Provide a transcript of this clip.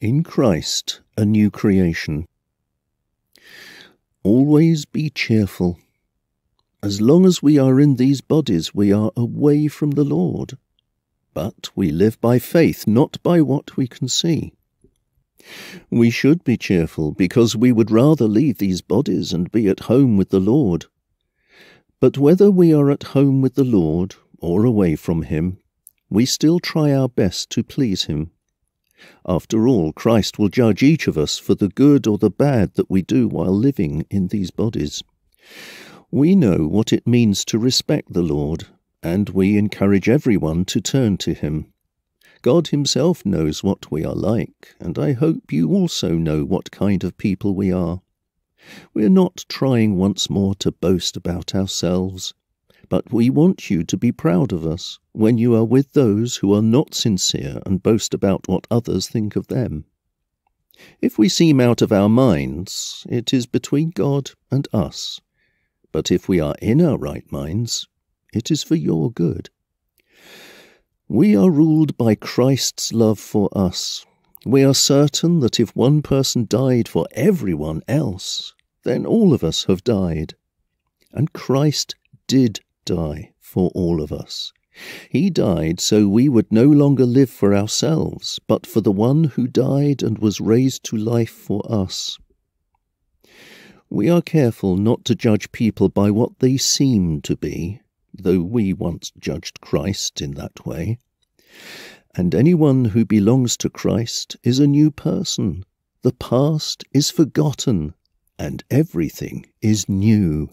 In Christ, a new creation. Always be cheerful. As long as we are in these bodies, we are away from the Lord. But we live by faith, not by what we can see. We should be cheerful, because we would rather leave these bodies and be at home with the Lord. But whether we are at home with the Lord or away from Him, we still try our best to please Him. After all, Christ will judge each of us for the good or the bad that we do while living in these bodies. We know what it means to respect the Lord, and we encourage everyone to turn to Him. God Himself knows what we are like, and I hope you also know what kind of people we are. We're not trying once more to boast about ourselves, but we want you to be proud of us when you are with those who are not sincere and boast about what others think of them. If we seem out of our minds, it is between God and us. But if we are in our right minds, it is for your good. We are ruled by Christ's love for us. We are certain that if one person died for everyone else, then all of us have died. And Christ did die for all of us. He died so we would no longer live for ourselves, but for the one who died and was raised to life for us. We are careful not to judge people by what they seem to be, though we once judged Christ in that way. And anyone who belongs to Christ is a new person. The past is forgotten, and everything is new.